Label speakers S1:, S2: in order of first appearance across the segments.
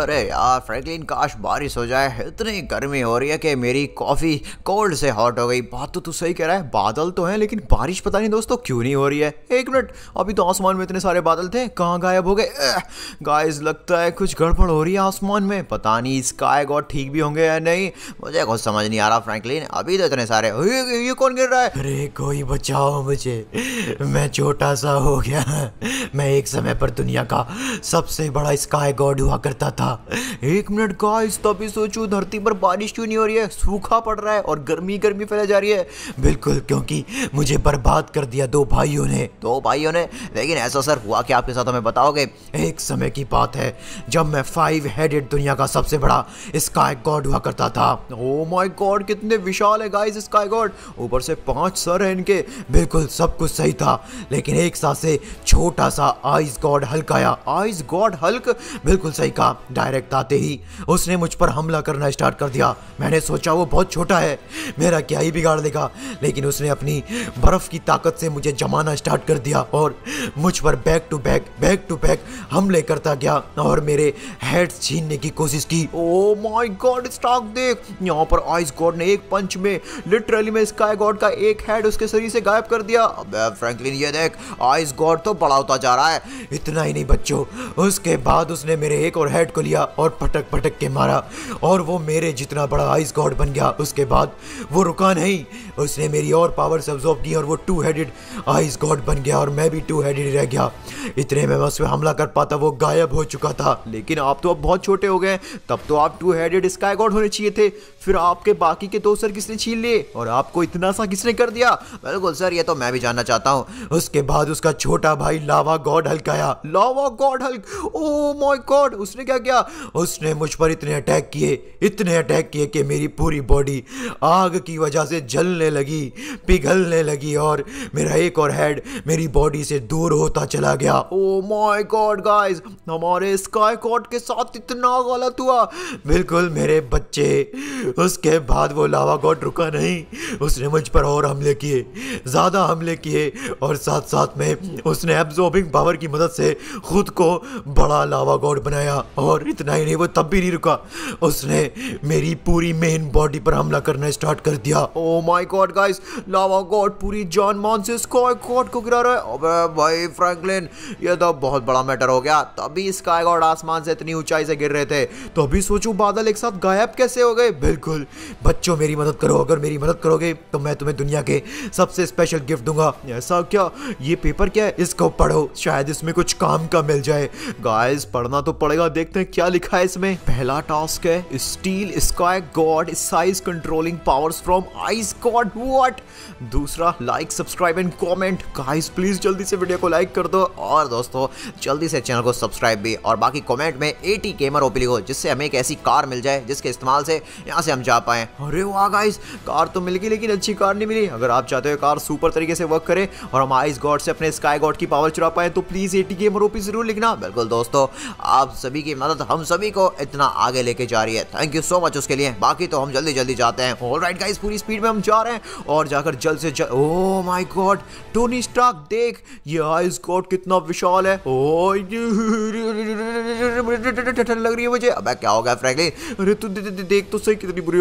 S1: अरे यार फ्रैंकलिन काश बारिश हो जाए इतनी गर्मी हो रही है कि मेरी कॉफ़ी कोल्ड से हॉट हो गई बात तो तू सही कह रहा है बादल तो हैं लेकिन बारिश पता नहीं दोस्तों क्यों नहीं हो रही है एक मिनट अभी तो आसमान में इतने सारे बादल थे कहाँ गायब हो गए गाइस लगता है कुछ गड़बड़ हो रही है आसमान में पता नहीं स्काई गॉड ठीक भी होंगे या नहीं मुझे कुछ समझ नहीं आ रहा फ्रैंकलिन अभी तो इतने सारे ये, ये कौन गिर रहा है अरे कोई बचाओ मुझे मैं छोटा सा हो गया मैं एक समय पर दुनिया का सबसे बड़ा स्काई गॉड हुआ करता था था एक मिनट का इस तभी सोचो धरती पर बारिश क्यों नहीं हो रही है सूखा पड़ रहा है और गर्मी गर्मी फैला जा रही है बिल्कुल क्योंकि मुझे बर्बाद कर दिया दो भाइयों ने दो भाइयों ने लेकिन ऐसा सर हुआ कि आपके साथ हमें बताओगे एक समय की बात है जब मैं फाइव हेडेड दुनिया का सबसे बड़ा स्काई गॉड हुआ करता था ओ माय गॉड कितने विशाल है गाइस स्काई गॉड ऊपर से पांच सर हैं इनके बिल्कुल सब कुछ सही था लेकिन एक साथ से छोटा सा आइस गॉड हल्क आया आइस गॉड हल्क बिल्कुल सही कहा डायरेक्ट आते ही उसने मुझ पर हमला करना स्टार्ट कर दिया मैंने सोचा वो बहुत छोटा है मेरा क्या ही बिगाड़ देगा लेकिन उसने अपनी बर्फ़ की ताकत से मुझे जमाना स्टार्ट कर दिया और मुझ पर back to back back to back हमले करता गया और मेरे हेड्स छीनने की कोशिश की ओ माय गॉड स्टॉक देख यहाँ पर आइस गॉड ने एक पंच में लिटरली में स्काई गॉड का एक हेड उसके शरीर से गायब कर दिया अबे फ्रैंकलिन ये देख आइस गॉड तो बड़ा होता जा रहा है इतना ही नहीं बच्चों उसके बाद उसने मेरे एक और हेड को लिया और पटक पटक के मारा और वो मेरे जितना बड़ा आइस गॉड बन गया उसके बाद वो रुका नहीं उसने मेरी और पावर्स एब्जॉर्ब की और वो टू हेडेड आइस गॉड बन गया और मैं भी टू हेडेड रह गया इतने में मैं उस पर हमला कर पाता वो गायब हो चुका था लेकिन आप तो अब बहुत छोटे हो गए तब तो आप टू हेडेड स्काई गॉड होने चाहिए थे फिर आपके बाकी के दो सर किसने छीन लिए और आपको इतना सा किसने कर दिया बिल्कुल सर ये तो मैं भी जानना चाहता हूँ उसके बाद उसका छोटा भाई लावा गॉड हल्क आया lava god Hulk oh my God उसने क्या किया किया उसने मुझ पर इतने अटैक किए इतने अटैक किए कि मेरी पूरी बॉडी आग की वजह से जलने लगी पिघलने लगी और मेरा एक और हेड मेरी बॉडी से दूर होता चला गया ओ माय गॉड गाइस हमारे स्काई कॉट के साथ इतना गलत हुआ बिल्कुल मेरे बच्चे उसके बाद वो लावा गॉड रुका नहीं उसने मुझ पर और हमले किए ज़्यादा हमले किए और साथ साथ में उसने एब्जॉर्बिंग पावर की मदद से खुद को बड़ा लावा गॉड बनाया और और इतना ही नहीं वो तब भी नहीं रुका उसने मेरी पूरी मेन बॉडी पर हमला करना स्टार्ट कर दिया oh my God guys lava god पूरी जॉन मॉन्सिस स्काई गॉड को गिरा रहा है अबे भाई फ्रैंकलिन ये तो बहुत बड़ा मैटर हो गया तभी स्काई गॉड आसमान से इतनी ऊंचाई से गिर रहे थे तो अभी सोचो बादल एक साथ गायब कैसे हो गए बिल्कुल बच्चों मेरी मदद करो अगर मेरी मदद करोगे तो मैं तुम्हें दुनिया के सबसे स्पेशल गिफ्ट दूंगा ऐसा क्या ये पेपर क्या है इसको पढ़ो शायद इसमें कुछ काम का मिल जाए गाइस पढ़ना तो पड़ेगा देखते हैं क्या लिखा है इसमें पहला टास्क है steal sky god size controlling powers from ice god what दूसरा like subscribe and comment guys please जल्दी से वीडियो को लाइक कर दो और दोस्तों जल्दी से चैनल को सब्सक्राइब भी और बाकी कमेंट में एटी गेमर ओपी लिखो जिससे हमें एक ऐसी कार मिल जाए जिसके इस्तेमाल से यहाँ से हम जा पाए अरे वाह गाइस कार तो मिल गई लेकिन अच्छी कार नहीं मिली अगर आप चाहते हो कार सुपर तरीके से वर्क करे और हम आइस गॉड से अपने स्काई गॉड की पावर चुरा पाए तो प्लीज एटी गेमर ओपी जरूर लिखना बिल्कुल दोस्तों आप सभी की मदद आदत हम सभी को इतना आगे लेके जा रही है थैंक यू सो मच उसके लिए बाकी तो हम जल्दी जल्दी जाते हैं ऑल राइट गाइस पूरी स्पीड में हम जा रहे हैं और जाकर जल्द से जल्द oh my God Tony Stark देख ये आइस गॉड कितना विशाल है ओ लग रही है मुझे अबे क्या हो गया फ्रैंकली अरे तू देख तो सही कितनी बुरी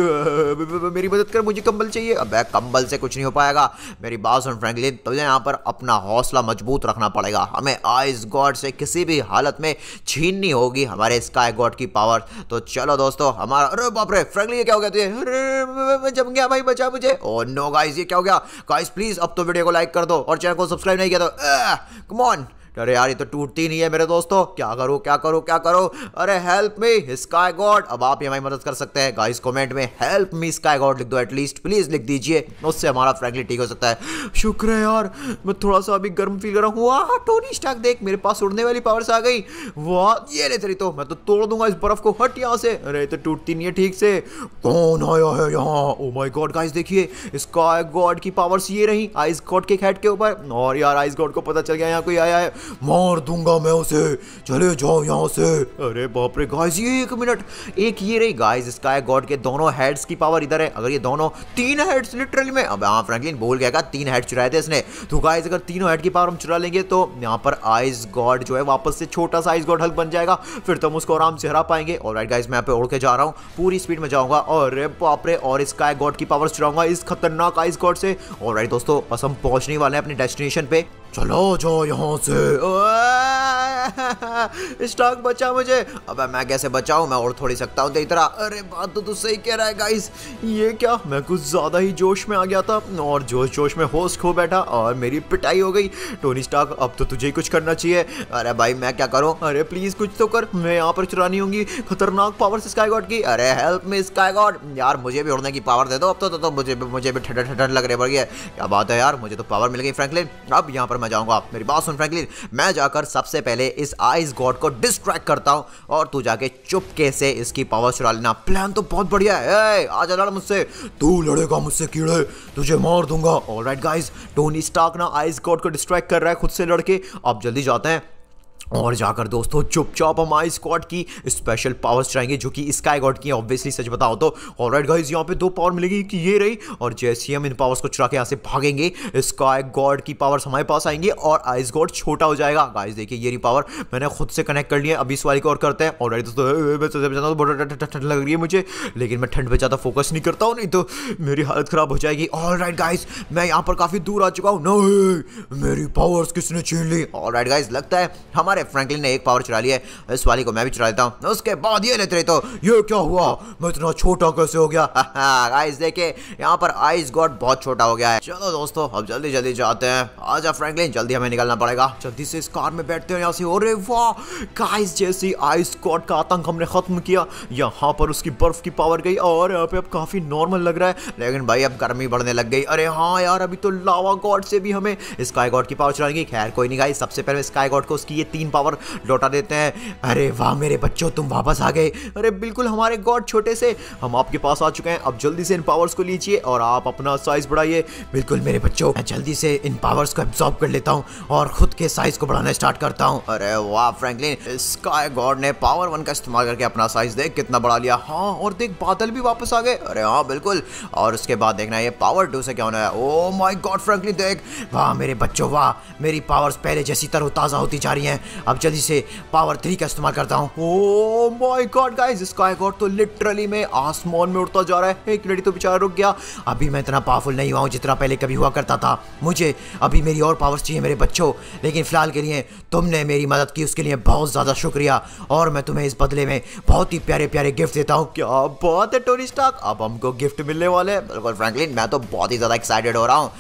S1: मेरी मदद कर मुझे कंबल चाहिए अबे कंबल से कुछ नहीं हो पाएगा मेरी बात सुन फ्रैंकलिन तुझे यहाँ पर अपना हौसला मजबूत रखना पड़ेगा हमें आइस गॉड से किसी भी हालत में छीननी होगी हमारे स्काई गॉड की पावर तो चलो दोस्तों हमारा अरे बाप रे फ्रेंकली ये क्या हो गया तुझे जम गया भाई बचा मुझे ओ नो गाइस ये क्या हो गया गाइस प्लीज अब तो वीडियो को लाइक कर दो और चैनल को सब्सक्राइब नहीं किया तो कम ऑन अरे यार ये तो टूटती नहीं है मेरे दोस्तों क्या करो क्या करो क्या करो अरे हेल्प मी स्काई गॉड अब आप ही हमारी मदद कर सकते हैं गाइस कमेंट में हेल्प मी स्काई गॉड लिख दो एटलीस्ट प्लीज लिख दीजिए उससे हमारा फ्रेंकली ठीक हो सकता है शुक्र है यार मैं थोड़ा सा अभी गर्म फील कर रहा हूँ वाह टोनी स्टैक देख मेरे पास उड़ने वाली पावर्स आ गई वाह ये रे तेरी तो मैं तो तोड़ दूंगा इस बर्फ को हट यहाँ से अरे तो टूटती नहीं है ठीक से कौन आया है यहाँ ओ माई गॉड गाइस देखिए स्काई गॉड की पावर्स ये रही आइस गॉड के खेट के ऊपर और यार आइस गॉड को पता चल गया यहाँ कोई आया है मार दूंगा मैं उसे चले जाओ यहाँ से अरे बाप रे गाइस ये एक मिनट एक ये रही गाइस स्काय गॉड के दोनों हेड्स की पावर इधर है अगर ये दोनों तीन हेड्स लिटरली में अब हाँ फ्रैंकलिन बोल गया तीन हेड चुराए थे इसने तो गाइस अगर तीनों हेड की पावर हम चुरा लेंगे तो यहाँ पर आइस गॉड जो है वापस से छोटा सा आइस गॉड हल्क बन जाएगा फिर तो हम उसको आराम से हरा पाएंगे और राइट गाइज मैं यहाँ पे उड़ के जा रहा हूँ पूरी स्पीड में जाऊँगा और बाप रे और स्काय गॉड की पावर चुराऊंगा इस खतरनाक आइस गॉड से और राइट दोस्तों बस हम पहुंचने वाले हैं अपने डेस्टिनेशन पे चलो जाओ यहाँ से स्टॉक बचा मुझे अब मैं कैसे बचाऊ मैं और थोड़ी सकता हूँ तेरी अरे बात तो तू सही कह रहा है गाइस ये क्या मैं कुछ ज़्यादा ही जोश में आ गया था और जोश जोश में होश खो बैठा और मेरी पिटाई हो गई टोनी स्टॉक अब तो तुझे ही कुछ करना चाहिए अरे भाई मैं क्या करूँ अरे प्लीज़ कुछ तो कर मैं यहाँ पर चुरानी होंगी खतरनाक पावर स्काई गॉड की अरे हेल्प में स्काई गॉड यार मुझे भी उड़ने की पावर दे दो अब तो, तो, मुझे तो मुझे भी ठंड ठंड लग रही है क्या बात है यार मुझे तो पावर मिल गई फ्रैंकलिन अब यहाँ पर मैं जाऊँगा मेरी बात सुन फ्रैंकलिन मैं जाकर सबसे पहले इस आइस गॉड को डिस्ट्रैक्ट करता हूँ और तू जाके चुपके से इसकी पावर चुरा लेना प्लान तो बहुत बढ़िया है आ जा लड़ मुझसे तू लड़ेगा मुझसे कीड़े तुझे मार दूंगा all right guys Tony Stark ना आइस गॉड को डिस्ट्रैक्ट कर रहा है खुद से लड़के अब जल्दी जाते हैं और जाकर दोस्तों चुपचाप हम आई स्कॉट की स्पेशल पावर्स चाहेंगे जो कि स्काई गॉड की ऑब्वियसली सच बताओ तो और राइट गाइज यहाँ पे दो पावर मिलेगी कि ये रही और जैसे ही हम इन पावर्स को चुरा के यहाँ से भागेंगे स्काई गॉड की पावर्स हमारे पास आएंगे और आइस गॉड छोटा हो जाएगा गाइज देखिए ये रही पावर मैंने खुद से कनेक्ट कर लिया अभी इस वाली को और करते हैं और दोस्तों ठंड लग रही है मुझे लेकिन मैं ठंड पर ज़्यादा फोकस नहीं करता हूँ नहीं तो मेरी हालत ख़राब हो जाएगी और राइट गाइज मैं यहाँ पर काफ़ी दूर आ चुका हूँ नहीं मेरी पावर्स किसने छीन ली और राइट गाइज लगता है हमारे अरे फ्रैंकलिन ने एक पावर चुरा लिया है इस वाली को मैं भी चुरा लेता हूँ उसके बाद ये लेते रहे तो ये क्या हुआ मैं इतना छोटा कैसे हो गया आइस देखे यहाँ पर आइस गॉड बहुत छोटा हो गया है चलो दोस्तों अब जल्दी जल्दी जाते हैं आजा फ्रैंकलिन जल्दी हमें निकलना पड़ेगा जल्दी से इस कार में बैठते हैं यहाँ से अरे वाह गाइस जैसी आइस गॉड का आतंक हमने खत्म किया यहाँ पर उसकी बर्फ की पावर गई और यहाँ पे अब काफी नॉर्मल लग रहा है लेकिन भाई अब गर्मी बढ़ने लग गई अरे हाँ यार अभी तो लावा गॉड से भी हमें स्काई गॉड की पावर चलाएंगे खैर कोई नहीं गाइस सबसे पहले स्काई गॉड को उसकी ये तीन स्टेशन पावर लौटा देते हैं अरे वाह मेरे बच्चों तुम वापस आ गए अरे बिल्कुल हमारे गॉड छोटे से हम आपके पास आ चुके हैं अब जल्दी से इन पावर्स को लीजिए और आप अपना साइज बढ़ाइए बिल्कुल मेरे बच्चों मैं जल्दी से इन पावर्स को एब्जॉर्ब कर लेता हूँ और खुद के साइज को बढ़ाना स्टार्ट करता हूँ अरे वाह फ्रैंकलिन स्काई गॉड ने पावर वन का इस्तेमाल करके अपना साइज देख कितना बढ़ा लिया हाँ और देख बादल भी वापस आ गए अरे हाँ बिल्कुल और उसके बाद देखना ये पावर टू से क्या होना है ओ माई गॉड फ्रेंकली देख वाह मेरे बच्चों वाह मेरी पावर्स पहले जैसी तरह ताज़ा होती जा रही हैं अब जल्दी से पावर थ्री का इस्तेमाल करता हूँ my God guys sky god तो लिटरली में आसमान में उड़ता जा रहा है एक लड़ी तो बेचारा रुक गया अभी मैं इतना पावरफुल नहीं हुआ हूँ जितना पहले कभी हुआ करता था मुझे अभी मेरी और पावर्स चाहिए मेरे बच्चों लेकिन फ़िलहाल के लिए तुमने मेरी मदद की उसके लिए बहुत ज़्यादा शुक्रिया और मैं तुम्हें इस बदले में बहुत ही प्यारे प्यारे गिफ्ट देता हूँ क्या बात है टोरी स्टार्क अब हमको गिफ्ट मिलने वाले हैं बिल्कुल फ्रैंकलिन मैं तो बहुत ही ज़्यादा एक्साइटेड हो रहा हूँ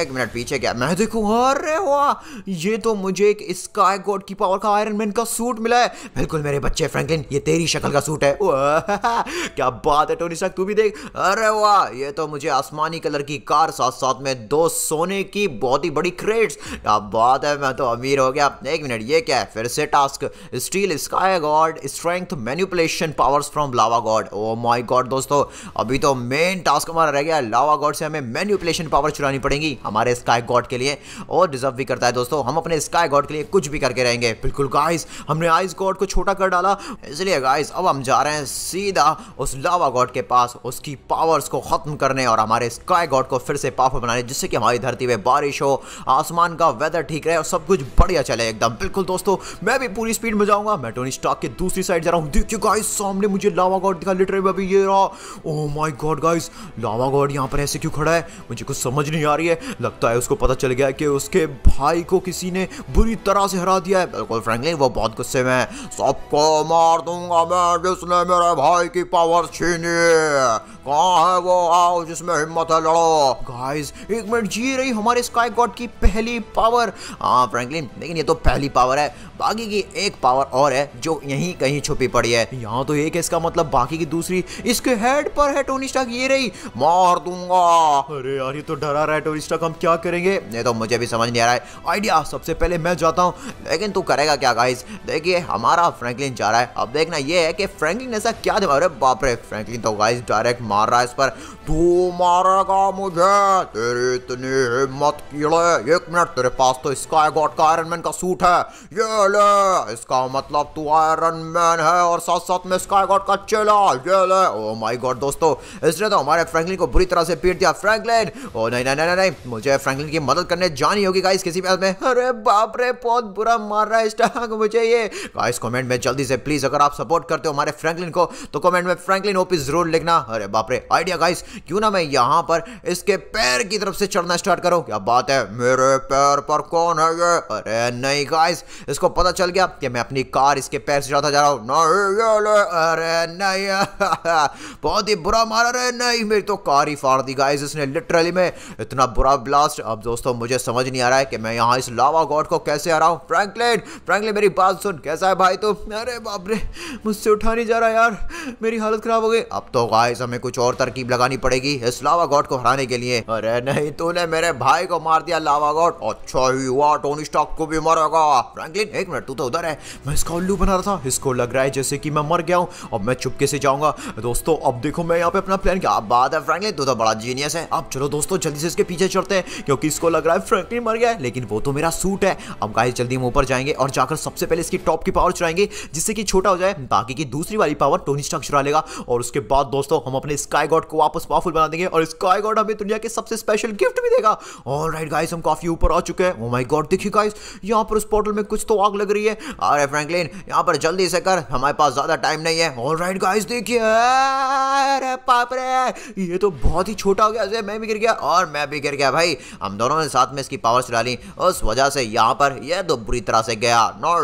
S1: एक मिनट पीछे क्या मैं देखूँ अरे वाह ये तो मुझे एक स्काई गॉड की की पावर का आयरन मैन का सूट मिला है बिल्कुल मेरे बच्चे फ्रैंकलिन ये तेरी शक्ल का सूट है क्या बात है टोनी स्टार्क तू भी देख अरे वाह ये तो मुझे आसमानी कलर की कार साथ साथ में दो सोने की बहुत ही बड़ी क्रेट्स क्या बात है मैं तो अमीर हो गया एक मिनट ये क्या है फिर से task steal sky god strength manipulation powers from lava god oh my God दोस्तों अभी तो मेन टास्क हमारा रह गया लावा गॉड से हमें मैन्युपुलेशन पावर चुरानी पड़ेगी हमारे स्काई गॉड के लिए और डिजर्व भी करता है दोस्तों हम अपने स्काई गॉड के लिए कुछ भी करके रहेंगे जाएंगे बिल्कुल गाइस हमने आइस गॉड को छोटा कर डाला इसलिए गाइस अब हम जा रहे हैं सीधा उस लावा गॉड के पास उसकी पावर्स को ख़त्म करने और हमारे स्काई गॉड को फिर से पावर बनाने जिससे कि हमारी धरती में बारिश हो आसमान का वेदर ठीक रहे और सब कुछ बढ़िया चले एकदम बिल्कुल दोस्तों मैं भी पूरी स्पीड में जाऊंगा मैं टोनी स्टॉक के दूसरी साइड जा रहा हूँ देखिए गाइस सामने मुझे लावा गॉड दिखा लिटर में अभी ये रहा oh my God guys lava god यहाँ पर ऐसे क्यों खड़ा है मुझे कुछ समझ नहीं आ रही है लगता है उसको पता चल गया कि उसके भाई को किसी ने बुरी तरह से हरा दिया है बिल्कुल फ्रेंकली वो बहुत गुस्से में है सबको मार दूंगा मैं जिसने मेरे भाई की पावर छीनी कहाँ है वो आओ जिसमें हिम्मत है लड़ो गाइस एक मिनट जी रही हमारे स्काई गॉड की पहली पावर हाँ फ्रेंकलिन लेकिन ये तो पहली पावर है बाकी की एक पावर और है जो यहीं कहीं छुपी पड़ी है यहाँ तो एक है इसका मतलब बाकी की दूसरी इसके हेड पर है टोनी स्टार्क ये रही मार दूंगा अरे यार ये तो डरा रहा है टोनी स्टार्क हम क्या करेंगे ये तो मुझे भी समझ नहीं आ रहा है आइडिया सबसे पहले मैं जाता हूँ लेकिन तू करेगा क्या गाइस देखिए हमारा फ्रैंकलिन जा रहा है अब देखना ये है कि फ्रैंकलिन ऐसा क्या दिमाग अरे बाप रे फ्रैंकलिन तो गाइस डायरेक्ट मार रहा है इस पर तू मारेगा मुझे तेरी इतनी हिम्मत कीड़े एक मिनट तेरे पास तो स्काई गॉड का आयरन मैन का सूट है ये ले इसका मतलब तू आयरन मैन है और साथ साथ में स्काई गॉड का चेला ये ले ओ माय गॉड दोस्तों इसने तो हमारे फ्रैंकलिन को बुरी तरह से पीट दिया फ्रैंकलिन oh, ओ नहीं नहीं नहीं नहीं मुझे फ्रैंकलिन की मदद करने जानी होगी गाइस किसी भी हाल में अरे बाप रे बहुत बुरा मार रहा है स्टाक मुझे ये गाइस कमेंट में जल्दी से प्लीज अगर आप सपोर्ट करते हो हमारे फ्रैंकलिन को तो कमेंट में फ्रैंकलिन ओपी जरूर लिखना अरे बाप रे आइडिया गाइस क्यों ना मैं यहाँ पर इसके पैर की तरफ से चढ़ना स्टार्ट करूँ क्या बात है मेरे पैर पर कौन है ये अरे नहीं गाइस इसको पता चल गया कि मैं अपनी कार इसके पैर से चढ़ाता जा रहा हूँ अरे नहीं बहुत ही बुरा मारा रहे नहीं मेरी तो कार ही फाड़ दी गाइस इसने लिटरली में इतना बुरा ब्लास्ट अब दोस्तों मुझे समझ नहीं आ रहा है कि मैं यहाँ इस लावा गॉड को कैसे आ रहा हूँ फ्रैंकलिन फ्रैंकलिन मेरी बात सुन कैसा है भाई तू तो? अरे बाप मुझसे उठा नहीं जा रहा यार मेरी हालत खराब हो गई अब तो गाइस हमें कुछ और तरकीब लगानी पड़ेगी इस लावा गॉड को हराने के लिए अरे नहीं तूने मेरे भाई को मार दिया लावा गॉड अच्छा ही हुआ टोनी स्टॉक को भी मारेगा फ्रैंकलिन एक मिनट तू तो उधर है मैं इसका उल्लू बना रहा था इसको लग रहा है जैसे कि मैं मर गया हूँ अब मैं चुपके से जाऊँगा दोस्तों अब देखो मैं यहाँ पे अपना प्लान क्या बात है फ्रैंकलिन तू तो बड़ा जीनियस है अब चलो दोस्तों जल्दी से इसके पीछे चढ़ते हैं क्योंकि इसको लग रहा है फ्रैंकलिन मर गया है लेकिन वो तो मेरा सूट है अब गाय जल्दी हम ऊपर जाएंगे और जाकर सबसे पहले इसकी टॉप की पावर चुराएंगे जिससे कि छोटा हो जाए बाकी की दूसरी वाली पावर टोनी स्टॉक चुरा लेगा और उसके बाद दोस्तों हम अपने स्काई गॉड को वापस पावरफुल बना देंगे और स्काई गॉड हमें दुनिया के सबसे स्पेशल गिफ्ट भी देगा और राइट गाइस हम काफी ऊपर आ चुके हैं ओ माई गॉड देखिए गाइस यहाँ पर उस पोर्टल में कुछ तो आग आग लग रही है अरे फ्रैंकलिन यहाँ पर जल्दी से कर हमारे पास ज़्यादा टाइम नहीं है ऑल राइट गाइस देखिए अरे पाप रे ये तो बहुत ही छोटा हो गया से मैं भी गिर गया और मैं भी गिर गया भाई हम दोनों ने साथ में इसकी पावर्स डाली उस वजह से यहाँ पर यह तो बुरी तरह से गया नो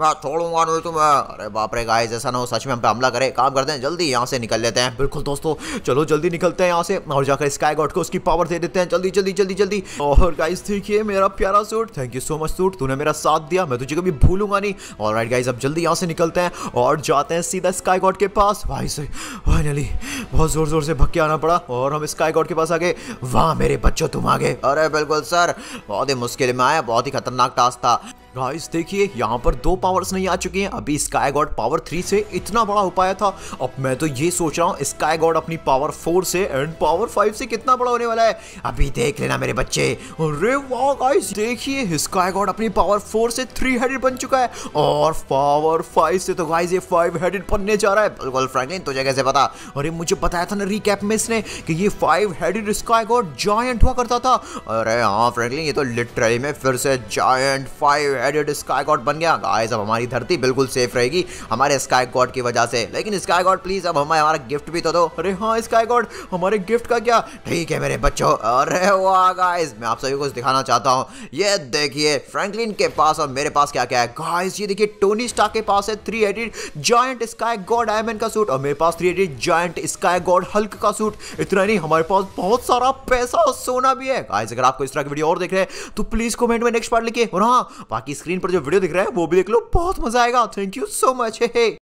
S1: मैं छोड़ूंगा नहीं तुम्हें तो अरे बाप रे गाइस ऐसा ना हो सच में हम पे हमला करे काम करते हैं जल्दी यहाँ से निकल लेते हैं बिल्कुल दोस्तों चलो जल्दी निकलते हैं यहाँ से और जाकर स्काई गॉड को उसकी पावर दे देते हैं जल्दी जल्दी जल्दी जल्दी और गाइस देखिए मेरा प्यारा suit thank you so much suit तूने मेरा साथ साथ दिया मैं तुझे कभी भूलूंगा नहीं और राइट गाइज अब जल्दी यहाँ से निकलते हैं और जाते हैं सीधा स्काई गॉड के पास भाई से फाइनली बहुत ज़ोर ज़ोर से भक्के आना पड़ा और हम स्काई गॉड के पास आ गए वाह मेरे बच्चों तुम आ गए अरे बिल्कुल सर बहुत ही मुश्किल में आया बहुत ही खतरनाक टास्क था गाइस देखिए यहाँ पर दो पावर्स नहीं आ चुके हैं अभी स्काई गॉड पावर थ्री से इतना बड़ा हो पाया था अब मैं तो ये सोच रहा हूँ स्काई गॉड अपनी पावर फोर से एंड पावर फाइव से कितना बड़ा होने वाला है अभी देख लेना मेरे बच्चे अरे वाह गाइस देखिए स्काई गॉड अपनी पावर फोर से थ्री हेडेड बन चुका है और पावर फाइव से तो गाइज ये फाइव हेडेड बनने जा रहा है बिल्कुल फ्रैंकलिन तुझे कैसे पता अरे मुझे बताया था ना रिकैप में इसने कि ये five headed sky god giant हुआ करता था अरे हाँ फ्रैंकलिन ये तो लिटरली में फिर से giant five headed sky god बन गया गाइस अब हमारी धरती बिल्कुल सेफ रहेगी हमारे स्काई गॉड की वजह से लेकिन स्काई गॉड प्लीज अब हमें हमारा गिफ्ट भी तो दो अरे हाँ स्काई गॉड हमारे गिफ्ट का क्या ठीक है मेरे बच्चों अरे वाह गाइस मैं आप सभी को दिखाना चाहता हूँ ये देखिए फ्रैंकलिन के पास और मेरे पास क्या क्या है गाइस ये देखिए टोनी स्टार के पास है three headed giant sky god Iron Man का सूट और मेरे पास three headed giant sky god Hulk का सूट इतना नहीं हमारे पास बहुत सारा पैसा और सोना भी है गाइस अगर आपको इस तरह की वीडियो और देख रहे हैं तो प्लीज कमेंट में नेक्स्ट पार्ट लिखिए और हाँ बाकी बाकी स्क्रीन पर जो वीडियो दिख रहा है वो भी देख लो बहुत मजा आएगा थैंक यू सो मच है